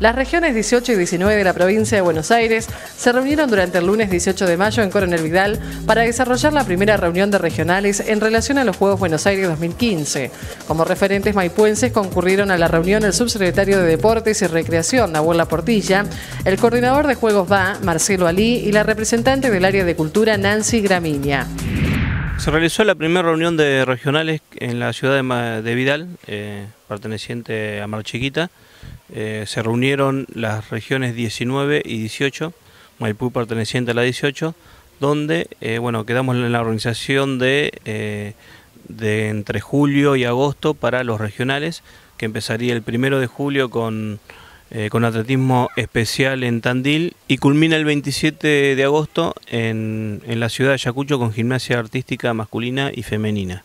Las regiones 18 y 19 de la provincia de Buenos Aires se reunieron durante el lunes 18 de mayo en Coronel Vidal para desarrollar la primera reunión de regionales en relación a los Juegos Buenos Aires 2015. Como referentes maipuenses concurrieron a la reunión el subsecretario de Deportes y Recreación, Abuela Portilla, el coordinador de Juegos Va, Marcelo Alí, y la representante del área de cultura, Nancy Gramiña. Se realizó la primera reunión de regionales en la ciudad de Vidal, eh, perteneciente a Mar eh, se reunieron las regiones 19 y 18, Maipú perteneciente a la 18, donde eh, bueno, quedamos en la organización de, eh, de, entre julio y agosto para los regionales, que empezaría el primero de julio con eh, con atletismo especial en Tandil y culmina el 27 de agosto en, la ciudad de Yacucho con gimnasia artística masculina y femenina.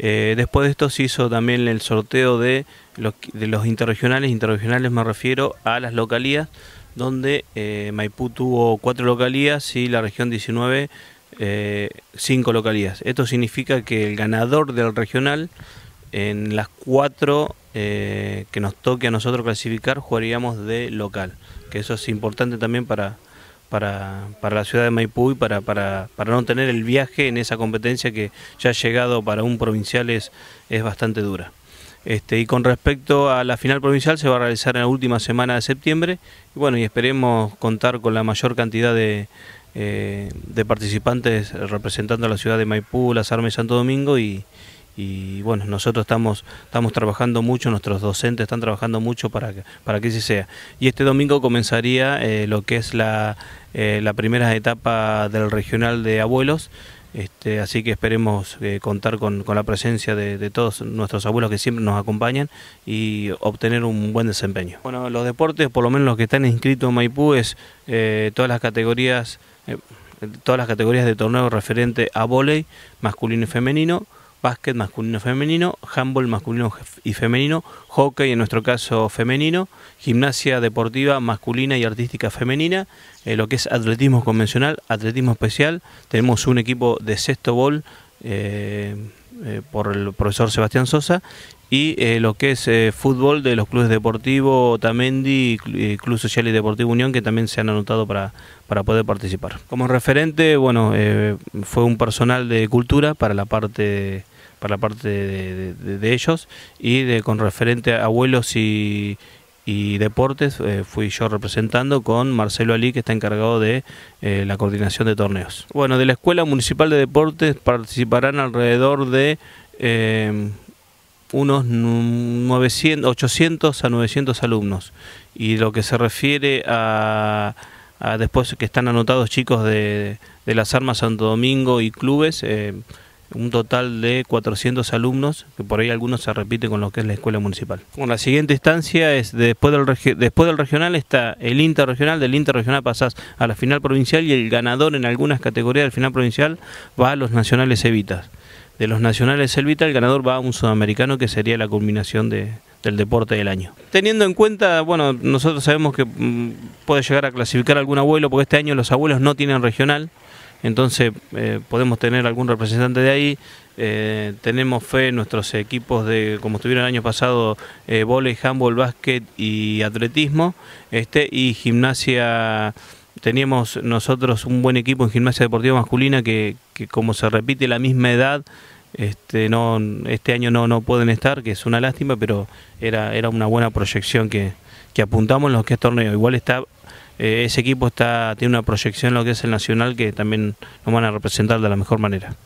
Eh, después de esto se hizo también el sorteo de los, interregionales, interregionales me refiero a las localías, donde eh, Maipú tuvo cuatro localías y la región 19 cinco localías. Esto significa que el ganador del regional en las cuatro eh, que nos toque a nosotros clasificar, jugaríamos de local, que eso es importante también para, para, la ciudad de Maipú y para, para, no tener el viaje en esa competencia que ya ha llegado para un provincial es, bastante dura. Este, y con respecto a la final provincial se va a realizar en la última semana de septiembre y bueno, y esperemos contar con la mayor cantidad de, eh, de participantes representando a la ciudad de Maipú, las Armas y Santo Domingo y, y bueno, nosotros estamos, estamos trabajando mucho, nuestros docentes están trabajando mucho para que, para que así sea. Y este domingo comenzaría eh, lo que es eh, la, primera etapa del regional de abuelos. Este, así que esperemos eh, contar con, la presencia de, todos nuestros abuelos que siempre nos acompañan y obtener un buen desempeño. Bueno, los deportes, por lo menos los que están inscritos en Maipú, es todas las categorías, todas las categorías de torneo referente a volei masculino y femenino básquet masculino femenino, handball masculino y femenino, hockey en nuestro caso femenino, gimnasia deportiva masculina y artística femenina, eh, lo que es atletismo convencional, atletismo especial, tenemos un equipo de sexto bol eh, eh, por el profesor Sebastián Sosa y lo que es fútbol de los clubes deportivos Tamendi Club Social y Deportivo Unión que también se han anotado para, para poder participar. Como referente, bueno, fue un personal de cultura para la parte para la parte de, ellos y de, con referente a abuelos y, y deportes eh, fui yo representando con Marcelo Ali que está encargado de eh, la coordinación de torneos. Bueno, de la Escuela Municipal de Deportes participarán alrededor de eh, unos 900, 800 a 900 alumnos y lo que se refiere a después que están anotados chicos de, de, las armas Santo Domingo y clubes, un total de 400 alumnos, que por ahí algunos se repiten con lo que es la escuela municipal. la siguiente instancia es después del, después del regional está el interregional, del interregional pasas a la final provincial y el ganador en algunas categorías del final provincial va a los nacionales evitas. De los nacionales evitas, el ganador va a un sudamericano que sería la culminación del deporte del año. Teniendo en cuenta, bueno, nosotros sabemos que mm, puede llegar a clasificar algún abuelo, porque este año los abuelos no tienen regional, entonces eh, podemos tener algún representante de ahí. Eh, tenemos fe en nuestros equipos de, como estuvieron el año pasado, eh, handball, básquet y atletismo, este, y gimnasia. Teníamos nosotros un buen equipo en gimnasia deportiva masculina que, que como se repite la misma edad, este, no, este año no, no pueden estar, que es una lástima, pero era, era una buena proyección que, que apuntamos en los que es torneo. Igual está eh, ese equipo está tiene una proyección en lo que es el nacional que también nos van a representar de la mejor manera.